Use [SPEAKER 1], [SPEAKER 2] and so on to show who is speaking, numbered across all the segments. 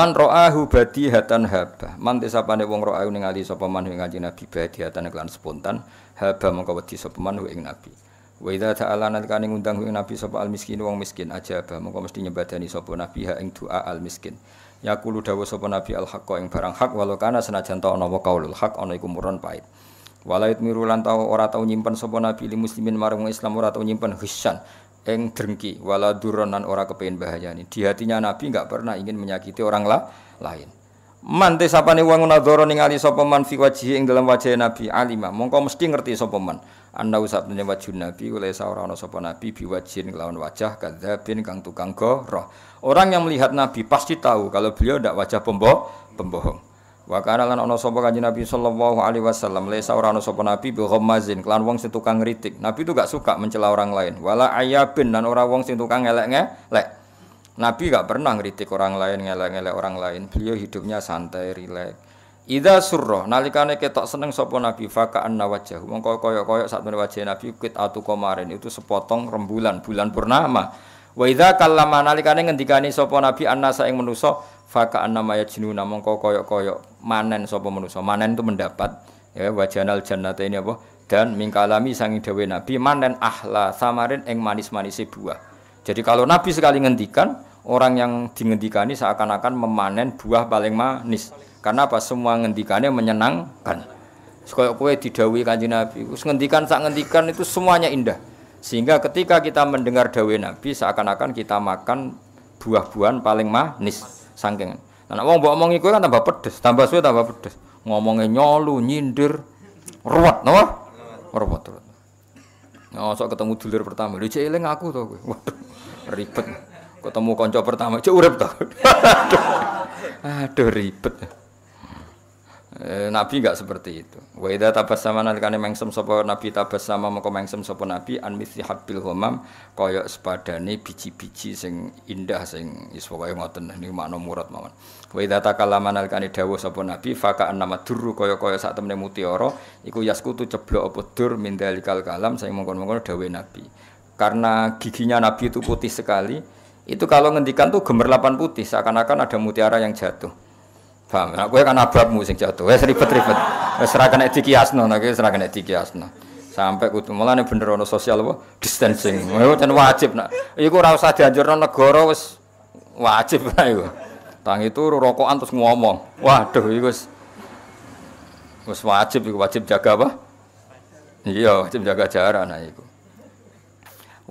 [SPEAKER 1] Man ra'ahu badihatan haba. Man tisapane wong ra'ahu ningali sapa man ing kanjeng Nabi badihatan kelan spontan haba mongko wedi sapa man ing Nabi. Wa idza ta'ala nalikane ngundang ing Nabi sapa al miskin wong miskin ajaba mongko mesti nyebadani sapa Nabi ha ing doa al miskin. Yaqulu dawuh sapa Nabi al haqqa ing barang hak walau kana senajan ta ana wa qaulul haq ana iku murun pait. Walait miru lan tau ora tau nyimpen sapa Nabi li muslimin marang Islam ora tau nyimpen hisan eng drengki wala duronan ora kepengin bahayani. Di hatinya Nabi nggak pernah ingin menyakiti orang lah lain. Man te sapane wong nadzara ningali sapa man fi wajhi ing dalam wajah Nabi alima. Mongko mesti ngerti sapa man. Anna usabne wajh Nabi oleh seorang ana sapa Nabi bi wajhin kelawan wajah kadzabin kang tukang goroh. Orang yang melihat Nabi pasti tahu kalau beliau tidak wajah pembohong. pembohong. Wa kana lan ana sapa kanjeng Nabi sallallahu alaihi wasallam, lesa ora ana sapa nabi bi ghamazin kelan wong sing tukang ngritik. Nabi itu gak suka mencela orang lain. Wala ayabin dan orang wong sing tukang ngelek-ngelek. Nabi gak pernah ngritik orang lain, ngelek-ngelek orang lain. Beliau hidupnya santai, rileks. Ida Nalika nalikane ketok seneng sapa nabi faka anna wajhahu mongko kaya saat sakmene wajah nabi kit atu kemarin itu sepotong rembulan bulan purnama wa idza kallama nalikane ngendikani sapa nabi anna saing manusa faka jinu yajnuna kau koyok-koyok manen sapa manusa manen itu mendapat ya wajanal jannah ini apa dan mingkalami sangi dewi nabi manen ahla samarin eng manis manis buah jadi kalau nabi sekali ngendikan orang yang ini seakan-akan memanen buah paling manis karena apa semua ngendikannya menyenangkan Sekaya kue didawi kanji Nabi us ngendikan sak ngendikan itu semuanya indah Sehingga ketika kita mendengar dawai Nabi Seakan-akan kita makan buah-buahan paling manis saking. Nah, wong mbok omongi kowe kan tambah pedes, tambah suwe tambah pedes. Ngomongnya nyolu, nyindir, ruwet, napa? Ruwet. ruwet. Oh, sok ketemu dulur pertama, lu cek eling aku to kowe. Waduh, ribet. Ketemu kanca pertama, cek urip to. Aduh, ribet. Eh, nabi nggak seperti itu. Wa idza tabassama nalikane mengsem sapa nabi tabassama mengko mengsem sapa nabi an mithli habil homam kaya sepadane biji-biji sing indah sing wis pokoke ngoten niku makna murad mawon. Wa idza takallama nalikane dawuh sapa nabi faka annama duru kaya-kaya sak temene mutiara iku yaskutu ceblok apa dur min kalam sing mengkon-mengkon dawuh nabi. Karena giginya nabi itu putih sekali, itu kalau ngendikan tuh gemerlapan putih seakan-akan ada mutiara yang jatuh. Paham? Nah, kowe kan ababmu sing jatuh. Wis ribet-ribet. Wis ora kena dikiasno, nek nah, wis ora kena dikiasno. Sampai kudu mulane bener ana sosial apa distancing. Iku ten wajib nak. Iku ora usah dianjurno negara wis wajib lah iku. Tangi turu rokokan terus ngomong. Waduh iku wis wajib iku wajib jaga apa? Iya, wajib jaga jarak nah iku.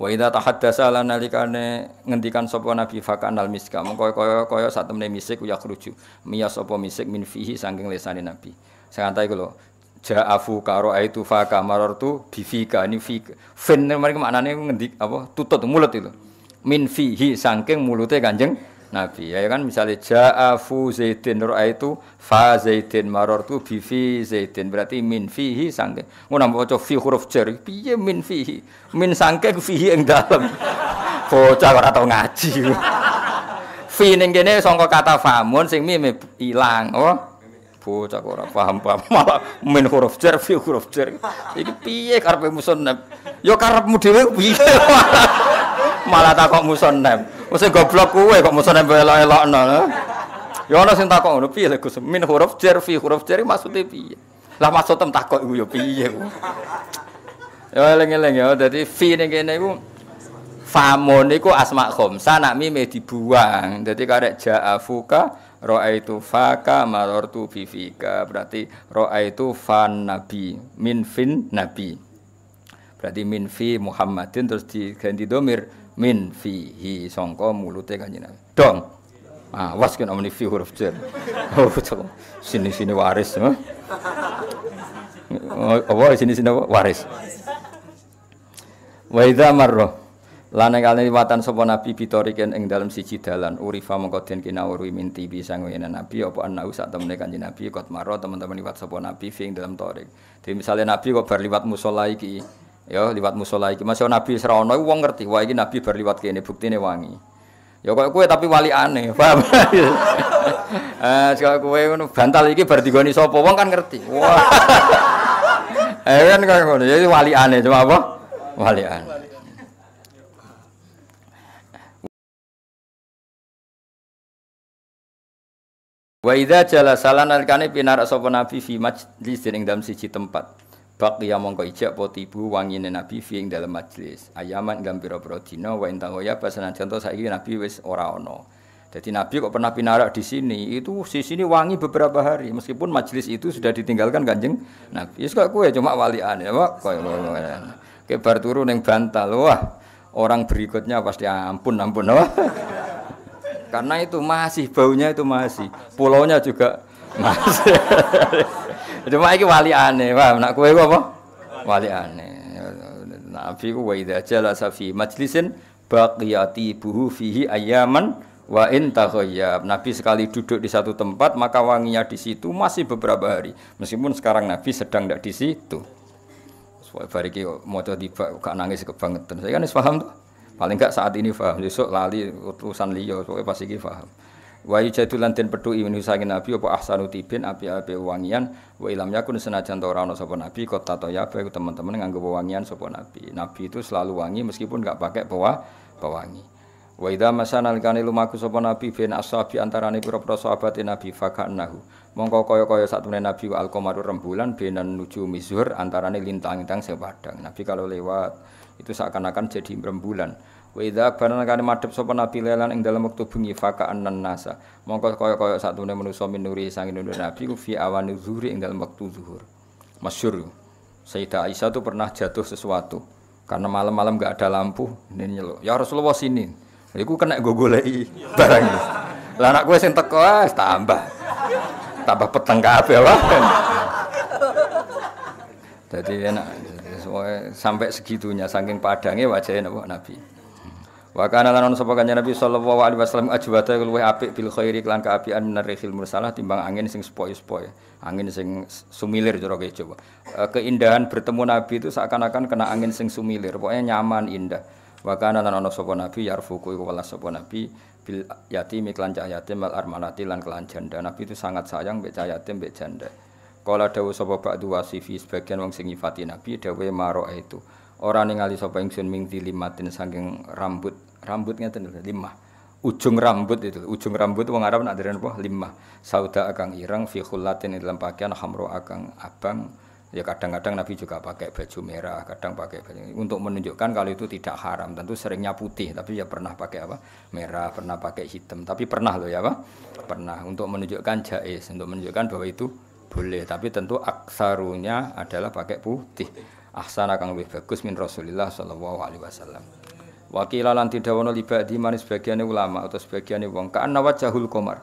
[SPEAKER 1] Wa idza tahaddasa lan nalikane ngendikan sapa nabi fakanal miska mengko kaya kaya satu temne misik ya kruju. Miya sapa misik min fihi saking lesane nabi. Sangantai kula ja'afu karo aitu fakamaror tu, bifika ni fi fin mriki maknane ngendik apa tutut mulut itu. Min fihi saking mulute Kanjeng Nabi. Ya, ya kan misalnya jaa fu zaidin itu fa zaidin marartu bi fi zaidin berarti min fihi sangke. Ngono maca fi huruf jar piye min fihi? Min sangke fihi ing dalem. Bocah ora tau ngaji. fi ning kene sangka kata famun sing mim e ilang. Oh. Bocah ora paham-paham malah min huruf jar fi huruf jar. Iki piye karepe musonab? yo ya karepmu dhewe piye? malah takok muson nem. Mesti goblok kuwe kok muson nem elok-elokno. Ya ana sing takok ngono piye Gus? Min huruf jar fi huruf jar maksude piye? Lah maksud tem takok iku ya piye ku. Ya eling-eling ya dadi fi ning kene iku famun iku asma khamsa nak mime dibuang. Dadi karek ja'afuka itu faka tu bifika Berarti itu fan nabi Min fin nabi Berarti min fi Muhammadin terus diganti domir min fihi sangka mulute kanjeng Nabi. Dong. Awas ah, kena muni fi huruf jar. Oh, sini-sini waris. Eh? Oh, apa sini-sini Waris. Wa idza marra lan kali liwatan sapa nabi bitoriken ing dalam siji dalan urifa mengko den kinawuri minti bi sangene nabi apa anau sak temene kanjeng nabi kot maro teman-teman liwat sapa nabi fi ing dalam torik. Dadi misale nabi kok bar liwat musala iki Ya liwat musola iki. masih ya Nabi serono wong ngerti. Wah iki Nabi berliwat bukti ini wangi. Ya kok kue tapi wali aneh, paham? Eh, kok kue bantal iki bar digoni sapa wong kan ngerti. Wah. eh kan kaya ngono. Jadi ya, wali aneh cuma apa? Wali aneh. Wa idza jalasa lan nalikane pinarak sapa nabi fi majlis ing dalam siji tempat. Bak ya mongko ijak potibu tibu wangine Nabi fi dalam majlis. Ayaman gambiro pira-pira wa entang ya pasanan contoh saiki Nabi wis ora ono. Jadi Nabi kok pernah pinarak di sini, itu di sini wangi beberapa hari meskipun majlis itu sudah ditinggalkan Kanjeng Nabi. Wis kok kowe cuma walian ya kok ya, koyo ya. Ke bar turu yang bantal. Wah, orang berikutnya pasti ampun ampun. Wah. Karena itu masih baunya itu masih, pulaunya juga masih. Cuma iki wali aneh, paham? Nak kowe ku apa? Wali aneh. Nabi ku wa idza jalasa fi majlisin baqiyati buhu fihi ayaman wa in taghayyab. Nabi sekali duduk di satu tempat maka wanginya di situ masih beberapa hari. Meskipun sekarang Nabi sedang tidak di situ. Bariki mau tiba gak nangis kebangetan. Saya kan paham tuh. Paling gak saat ini paham, besok lali urusan liya, pokoknya pasti paham. Wayu itu den pedu minhu saking Nabi apa ahsanu tibin api-api wangian wa ilam yakun senajan ora ana sapa Nabi kota toya baik teman-teman nganggo wangian sapa Nabi. Nabi itu selalu wangi meskipun enggak pakai bawa pewangi. Wa idza masanal kane lumaku sapa Nabi bin ashabi antarane pira-pira sahabat Nabi fakanahu. Mongko kaya-kaya saktemene Nabi wa alqamarur rembulan benan nuju mizhur antarane lintang-lintang sepadang. Nabi kalau lewat itu seakan-akan jadi rembulan. Wa idza akbarana kana madhep sapa nabi lelan ing dalam wektu bengi faka'an nasa. Mongko kaya-kaya satune manusa minuri sang nuru nabi ku fi awani zuhri ing dalam wektu zuhur. Masyhur. Sayyidah Aisyah tuh pernah jatuh sesuatu karena malam-malam gak ada lampu ini nyeluk ya Rasulullah sini aku kena gue golei barang lah anak gue sing teko ah, tambah tambah peteng kabeh wae jadi enak sampai segitunya saking padangnya wajahnya nabi Wa kana lan ono sapa kanjeng Nabi sallallahu alaihi wasallam ajwata luwih apik bil khairi kelan kaapian minar rihil mursalah timbang angin sing sepoi-sepoi, angin sing sumilir cara coba eh, Keindahan bertemu Nabi itu seakan-akan kena angin sing sumilir, pokoknya nyaman, indah. Wa kana lan sapa Nabi yarfuku iku welas sapa Nabi bil yatim iklan cah yatim wal armalati lan kelan janda. Nabi itu sangat sayang mbek cah yatim mbek janda. Kala dawuh sapa ba'du wasifi sebagian wong sing nyifati Nabi dawuhe maro itu. Orang ora ningali sapa ingsun ming dilimatin saking rambut rambut ngeten tentu lima ujung rambut itu ujung rambut wong Arab nak dereng apa lima sauda akang ireng fi khullatin dalam pakaian hamro akang abang ya kadang-kadang Nabi juga pakai baju merah kadang pakai baju untuk menunjukkan kalau itu tidak haram tentu seringnya putih tapi ya pernah pakai apa merah pernah pakai hitam tapi pernah loh ya apa pernah untuk menunjukkan jais untuk menunjukkan bahwa itu boleh tapi tentu aksarunya adalah pakai putih ahsana kang lebih bagus min Rasulillah sallallahu alaihi wasallam. Wakila lan li ba'di manis sebagiannya ulama atau sebagiannya wong kaan jahul komar.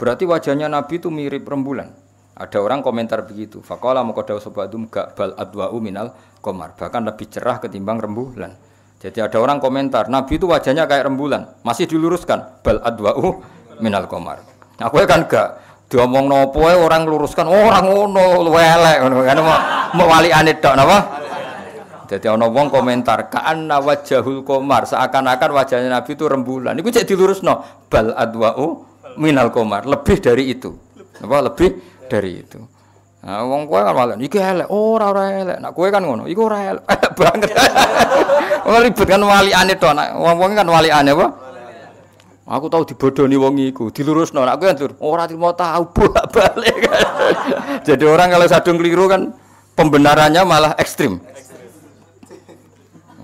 [SPEAKER 1] Berarti wajahnya Nabi itu mirip rembulan. Ada orang komentar begitu. Fakola dawu sobadum gak bal adwa'u minal komar. Bahkan lebih cerah ketimbang rembulan. Jadi ada orang komentar, Nabi itu wajahnya kayak rembulan. Masih diluruskan. Bal adwa'u minal komar. Aku nah, kan gak diomong nopo orang luruskan oh, orang ngono luwelek ngono kan mau wali ane tok napa jadi ana wong komentar ka'anna wajhul komar, seakan-akan wajahnya Nabi itu rembulan. Niku cek dilurusno bal adwa'u minal komar, lebih dari itu. Apa lebih dari itu. Nah, wong kowe kan malah iki elek, oh, ora ora elek. Nak kue kan ngono, iku ora elek, elek banget. Ora ribet kan waliane to, nak wong-wong kan wali ane, apa? Aku tahu dibodohi wong iku, dilurusno. Nak kue kan ora mau tahu bolak-balik. Jadi orang kalau sadung keliru kan pembenarannya malah ekstrim.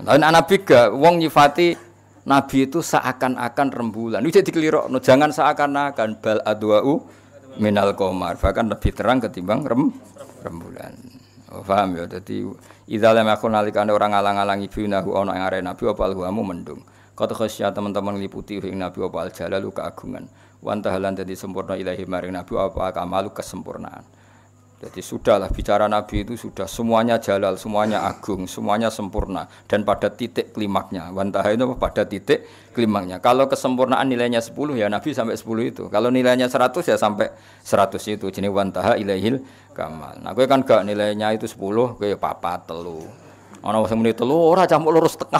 [SPEAKER 1] Lain nabi gak wong nyifati nabi itu seakan-akan rembulan. Ini jadi keliru. No, jangan seakan-akan bal adwa'u minal komar. Bahkan lebih terang ketimbang rem rembulan. Oh, faham ya. Jadi idzalam aku nalikane orang alang-alangi binahu ana yang arah nabi apa alhuamu mendung. Kata khasya teman-teman liputi ing nabi apa al jalalu keagungan. Wantahalan jadi sempurna ilahi maring nabi apa kamalu kesempurnaan. Jadi sudahlah bicara Nabi itu sudah semuanya jalal, semuanya agung, semuanya sempurna dan pada titik klimaknya. Wantaha itu pada titik klimaknya. Kalau kesempurnaan nilainya 10 ya Nabi sampai 10 itu. Kalau nilainya 100 ya sampai 100 itu. Jadi wantaha ilaihil kamal. Nah, gue kan gak nilainya itu 10, gue ya papa telu. Ana sing muni telu ora campur lurus tengah.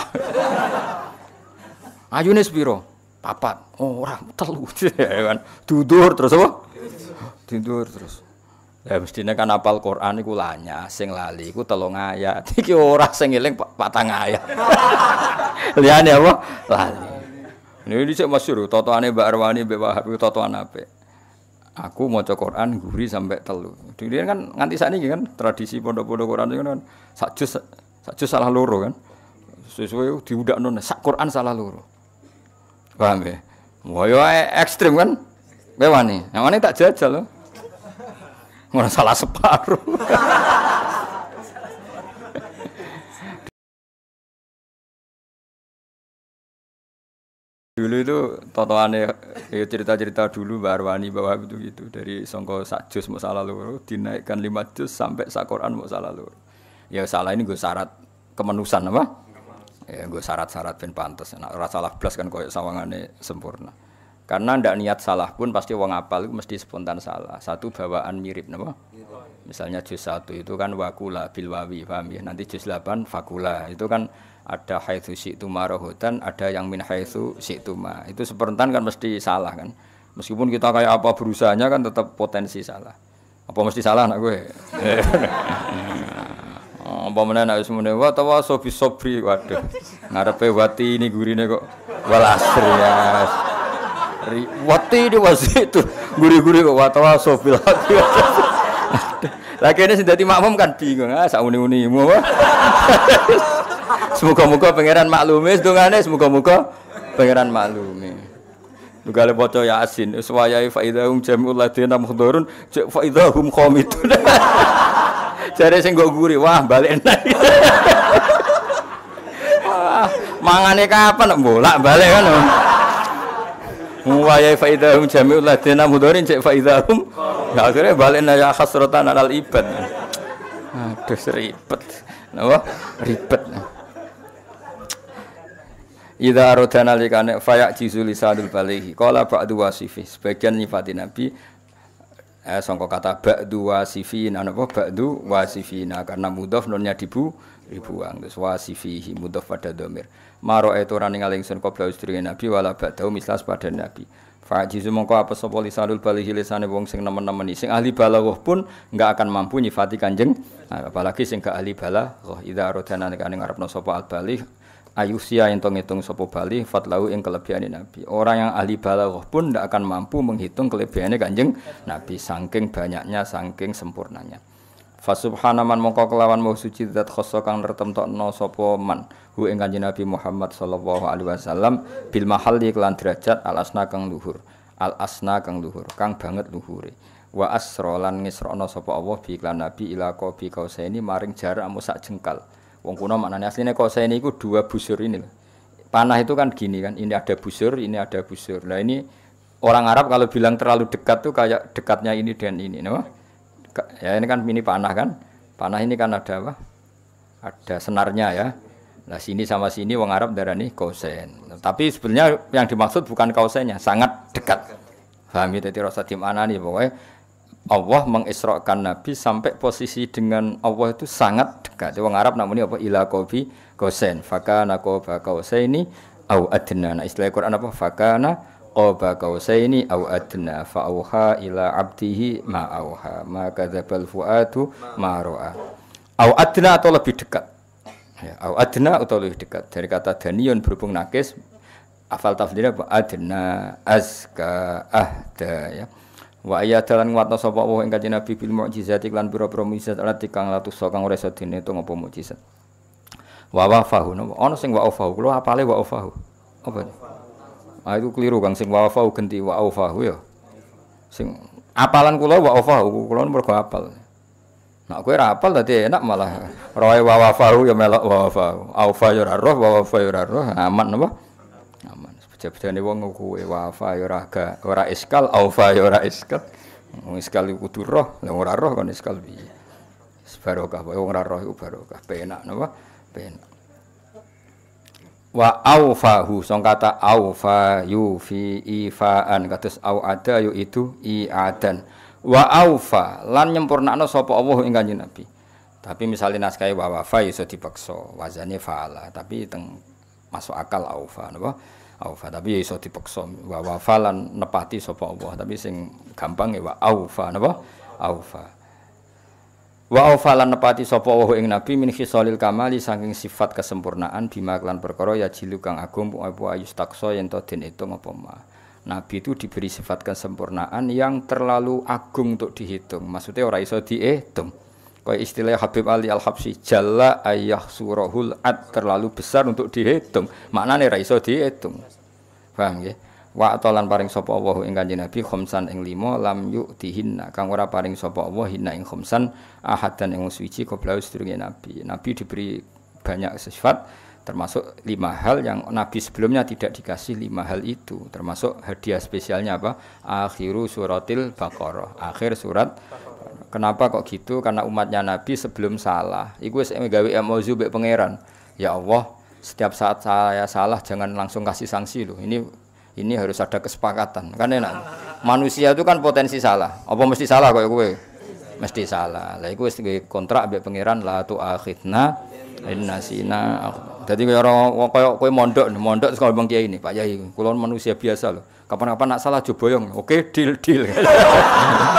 [SPEAKER 1] Ayune sepiro? Papat. Oh, ora telu. Ya kan? Dudur terus apa? Tidur terus. Ya mestinya kan apal Quran iku lanya, sing lali iku telung ayat. Iki ora sing eling patang ayat. Liyane apa? Lali. Ini dhisik masyhur totoane Mbak Arwani Mbak Wahab iku totoan Aku Aku cek Quran guri sampai telu. Dirian kan nganti saat ini kan tradisi pondok-pondok Quran itu kan sak juz salah luruh kan. Sesuai diudak nona sak Quran salah loro. Paham ya? Wah, ekstrim kan? Bewani. Yang mana tak jajal loh. Ora salah separuh. dulu itu totoane ya cerita-cerita dulu Mbak Arwani bahwa itu gitu dari songko sak jus mau salah loro dinaikkan lima jus sampai sakoran mau salah loro ya salah ini gue syarat kemenusan apa ya gue syarat-syarat ben pantas nah, rasa belas kan koyok sawangane sempurna karena ndak niat salah pun pasti wong apal itu mesti spontan salah. Satu bawaan mirip nama, Misalnya juz satu itu kan wakula bilwawi, paham ya? Nanti juz 8 fakula. Itu kan ada haitsu syi'tuma rohutan, ada yang min haitsu ma Itu spontan kan mesti salah kan. Meskipun kita kayak apa berusahanya kan tetap potensi salah. Apa mesti salah anak gue? Oh, apa mana semuanya wah Tawa sobi sobri. waduh ngarepe wati ini gurine kok walasri ya Wati di itu guri-guri kok watawa sofil hati. Lagi ini sudah makmum kan bingung ah sauni uni-uni Semoga-moga pangeran maklumi sedungane semoga-moga pangeran maklumi. Nugale baca Yasin, swayai faidahum jami'ul ladina muhdharun, faidahum itu. Jare sing nggo guri, wah balik enak. Mangane kapan bolak balik kan. Muwayai faidahum jami'ul ladina mudhorin cek faidahum. Ya akhirnya balena ya hasratan alal ibad. Aduh seribet. Napa? Ribet. Ida arodana likane fayak jizu lisanul balihi. Pak dua sifis, Sebagian nyifati Nabi eh sangka kata ba'du wasifin ana apa ba'du wasifina nah, karena mudhof nunnya dibu ribuang terus wasifihi mudhof pada domir maro itu running yang ingsun qabla istri nabi wala ba'dau mislas pada nabi Fa'jizu mongko apa sopo lisanul balighi lisane wong sing nemen-nemen sing ahli balaghah pun enggak akan mampu nyifati kanjeng apalagi sing gak ahli balaghah idza aradana nek ning ngarepno sapa al baligh ayusia yang ngitung sopo bali fatlau yang kelebihan nabi orang yang ahli balaghah pun tidak akan mampu menghitung kelebihannya kanjeng nabi sangking banyaknya sangking sempurnanya Fasubhanaman mongko kelawan mau suci zat khoso kang tertemtokno sapa man hu ing kanjeng Nabi Muhammad sallallahu alaihi wasallam bil di kelan derajat al asna kang luhur al asna kang luhur kang banget luhure wa asra lan ngisrana sapa Allah bi iklan nabi bi qabi kausaini maring jarak mu sak jengkal Wong kuno maknanya aslinya kosai ini itu dua busur ini. Panah itu kan gini kan, ini ada busur, ini ada busur. Nah ini orang Arab kalau bilang terlalu dekat tuh kayak dekatnya ini dan ini, no? Ya ini kan mini panah kan, panah ini kan ada apa? Ada senarnya ya. Nah sini sama sini wong Arab darah nih kosen. Tapi sebenarnya yang dimaksud bukan kosennya, sangat dekat. Paham ya? Jadi rasa tim nih pokoknya Allah mengisrakan Nabi sampai posisi dengan Allah itu sangat dekat. Wong Arab namanya apa? Ila kofi kosen. Fakana koba kausaini au adna. Nah, istilah Quran apa? Fakana qoba kausaini au adna fa auha ila abdihi ma auha. Ma kadzabal fuatu ma roa. Au adna atau lebih dekat. Ya, au adna atau lebih dekat. Dari kata daniyun berhubung nakes afal tafsirnya apa? Adna azka ahda ya. Wa ayat dalan nguatno sapa wa ing kanjeng Nabi bil mukjizat lan pira-pira mukjizat alati kang latus kang ora iso dene itu ngopo mukjizat. Wa wafahu napa ana sing wa wafahu kula apale wa wafahu. Apa? Ah itu keliru Kang sing wa wafahu ganti wa wafahu ya. Sing apalan kulo wa wafahu kula mergo apal. Nak kowe ora apal dadi enak malah roe wa wafahu ya melok wa wafahu. Aufa ya ora roh wa wafa ya roh aman napa? Jabdane wong kuwe wafa ya ora ora iskal aufa ya ora iskal. Wong iskal iku kudu roh, lha ora roh kon iskal piye. Barokah wong ora roh iku barokah, penak napa? Penak. Wa aufahu song kata aufa yufi ifaan kados au ada yu itu iadan. Wa aufa lan nyempurnakno sapa Allah ing kanjeng Nabi. Tapi misalnya naskah wa wafa ya iso dipaksa, wazane faala, tapi teng masuk akal aufa napa? aufa tapi ya iso dipeksa wa wafalan nepati sapa Allah tapi sing gampang ya wa aufa napa aufa wa aufalan nepati sapa wa ing nabi min khisalil kamali saking sifat kesempurnaan bima kelan perkara ya jilu kang agung apa ayus taksa yen to den etung apa ma Nabi itu diberi sifat kesempurnaan yang terlalu agung untuk dihitung. Maksudnya orang iso dihitung. Kau istilah Habib Ali Al habsi jala ayah surahul ad terlalu besar untuk dihitung. mana nih raiso dihitung. Paham ya Wa atolan paring sopo Allah ing kanjeng Nabi khomsan ing limo lam yuk dihina. kang ora paring sopo Allah hina ing ahad dan ing suci qabla sedurunge Nabi. Nabi diberi banyak sifat termasuk lima hal yang Nabi sebelumnya tidak dikasih lima hal itu termasuk hadiah spesialnya apa akhiru suratil baqarah akhir surat Kenapa kok gitu? Karena umatnya Nabi sebelum salah, iku wis gawe emozu mbek pangeran. Ya Allah, setiap saat saya salah jangan langsung kasih sanksi loh. Ini ini harus ada kesepakatan. Kan enak. Manusia itu kan potensi salah. Apa mesti salah kok kowe? Mesti salah. Lah iku wis kontrak mbek pangeran la tu akhidna inna sina. Jadi kaya orang kaya kowe mondok, mondok sekolah Bang Kiai ini, Pak Yai. Kulon manusia biasa loh. Kapan-kapan nak salah jo boyong. Oke, deal deal.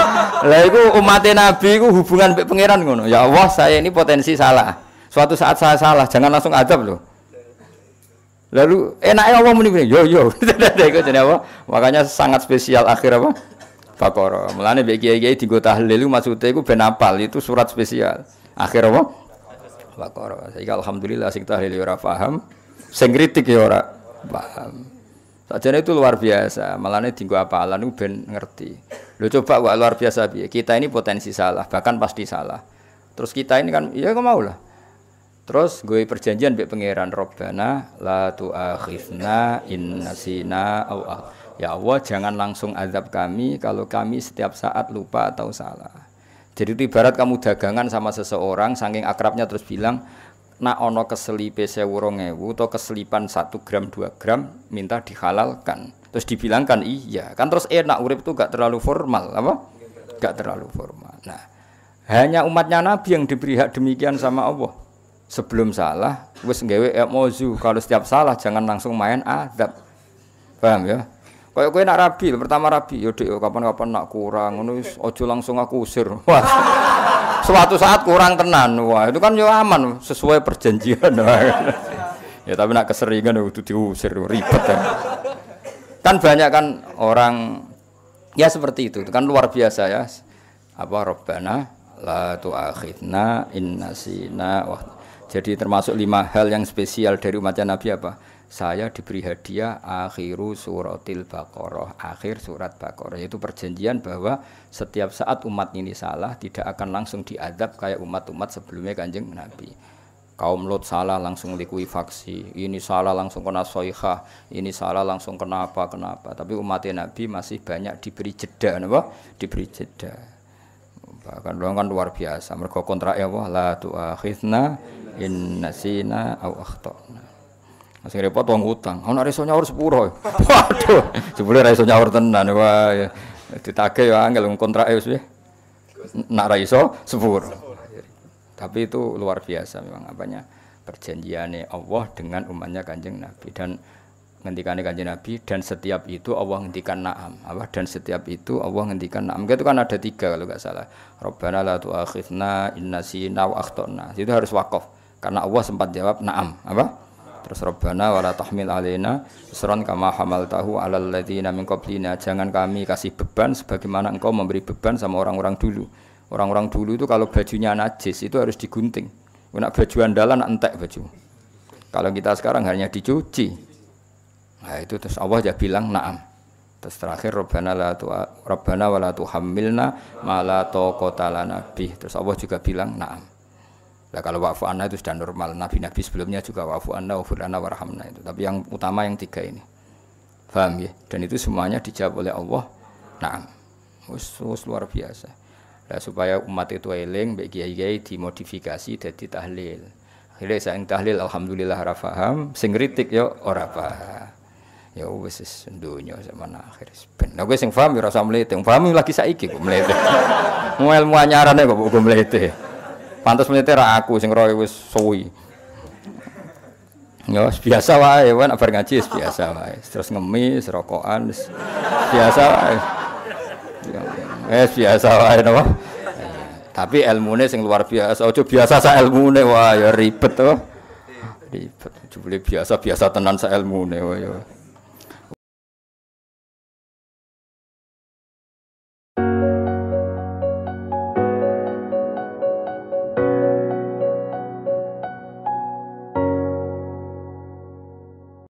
[SPEAKER 1] Lah itu umat Nabi itu hubungan dengan pangeran ngono. Ya Allah, saya ini potensi salah. Suatu saat saya salah, jangan langsung adab loh. Lalu enaknya Allah muni yo yo. Iku jenenge apa? Makanya sangat spesial akhir apa? Fakoro. Mulanya mbek kiai-kiai digo tahlil iku maksude benapal itu surat spesial. Akhir apa? Fakoro. saya alhamdulillah sih tahlil ya ora paham, sing kritik ya ora paham. Sajane itu luar biasa, malane dinggo apalan itu ben ngerti. Lo coba wah luar biasa piye? Kita ini potensi salah, bahkan pasti salah. Terus kita ini kan, ya kok mau lah. Terus gue perjanjian mbek pangeran Robbana la tu'akhidna in nasina a. Ya Allah, jangan langsung azab kami kalau kami setiap saat lupa atau salah. Jadi itu ibarat kamu dagangan sama seseorang, saking akrabnya terus bilang, nak ono keselipe sewurong rongewu atau keselipan satu gram dua gram minta dihalalkan terus dibilangkan iya kan terus enak eh, urip itu gak terlalu formal apa gak terlalu formal nah hanya umatnya Nabi yang diberi hak demikian sama Allah sebelum salah wes gawe emosu eh, kalau setiap salah jangan langsung main adab paham ya Kayak kau nak rabi, pertama rabi, yaudah kapan-kapan nak kurang ngono ojo langsung aku usir. Wah suatu saat kurang tenan wah itu kan yo aman sesuai perjanjian ya tapi nak keseringan itu ya, diusir ya, ribet ya. kan banyak kan orang ya seperti itu itu kan luar biasa ya apa robbana la tu'akhidna innasina wah. Jadi termasuk lima hal yang spesial dari umatnya Nabi apa? Saya diberi hadiah akhiru suratil bakoroh akhir surat bakoroh Itu perjanjian bahwa setiap saat umat ini salah tidak akan langsung diadab kayak umat-umat sebelumnya Kanjeng Nabi. Kaum Lot salah langsung likui faksi ini salah langsung kena soiha, ini salah langsung kena kenapa kenapa. Tapi umatnya Nabi masih banyak diberi jeda, apa? Diberi jeda. Bahkan doang kan luar biasa. Mereka kontra ya Allah la tu'akhithna in nasina au akhtana Masih repot wong utang. Ana reso nyaur sepuro. Waduh, sepuro ra iso nyaur tenan wae. Ya. Ditagih ya angel kontrak wis ya Nak ra iso sepuro. Tapi itu luar biasa memang apanya perjanjiannya Allah dengan umatnya Kanjeng Nabi dan ngendikane Kanjeng Nabi dan setiap itu Allah ngendikan na'am. Allah dan setiap itu Allah ngendikan na'am. Itu kan ada tiga kalau nggak salah. Rabbana la tu'akhidna inna sina wa akhtana. Itu harus wakaf. Karena Allah sempat jawab na'am. Apa? Terus Rabbana wala tahmil alaina isran kama hamaltahu alal ladzina min qablina. Jangan kami kasih beban sebagaimana engkau memberi beban sama orang-orang dulu. Orang-orang dulu itu kalau bajunya najis itu harus digunting. Nak baju andalan entek baju. Kalau kita sekarang hanya dicuci. Nah itu terus Allah ya bilang na'am. Terus terakhir Rabbana la tu Rabbana wala tuhammilna ma la taqata lana bih. Terus Allah juga bilang na'am. Nah, kalau wafu anna itu sudah normal. Nabi-nabi sebelumnya juga wafu anna, wafu anna, warhamna itu. Tapi yang utama yang tiga ini. Faham ya? Dan itu semuanya dijawab oleh Allah. nah khusus luar biasa. Nah, supaya umat itu eling, baik kiai-kiai dimodifikasi jadi tahlil. Akhirnya saya tahlil, alhamdulillah ora faham. Sing kritik ya ora paham. Ya wis sendunya sama zaman akhir ben. Nah, gue yang ya rasa mlete. Yang lagi saiki kok mlete. Mu ilmu anyaran bapak kok mlete. Pantas menitnya ra aku sing roe wis suwi. Ya biasa wae, wae nek ngaji biasa wae. Terus ngemis, rokokan biasa wae. Eh biasa wae napa? Tapi ilmune sing luar biasa. Ojo biasa sa ilmune wah ya ribet tuh, oh. Ribet. cuma biasa-biasa tenan sa ilmune wah ya.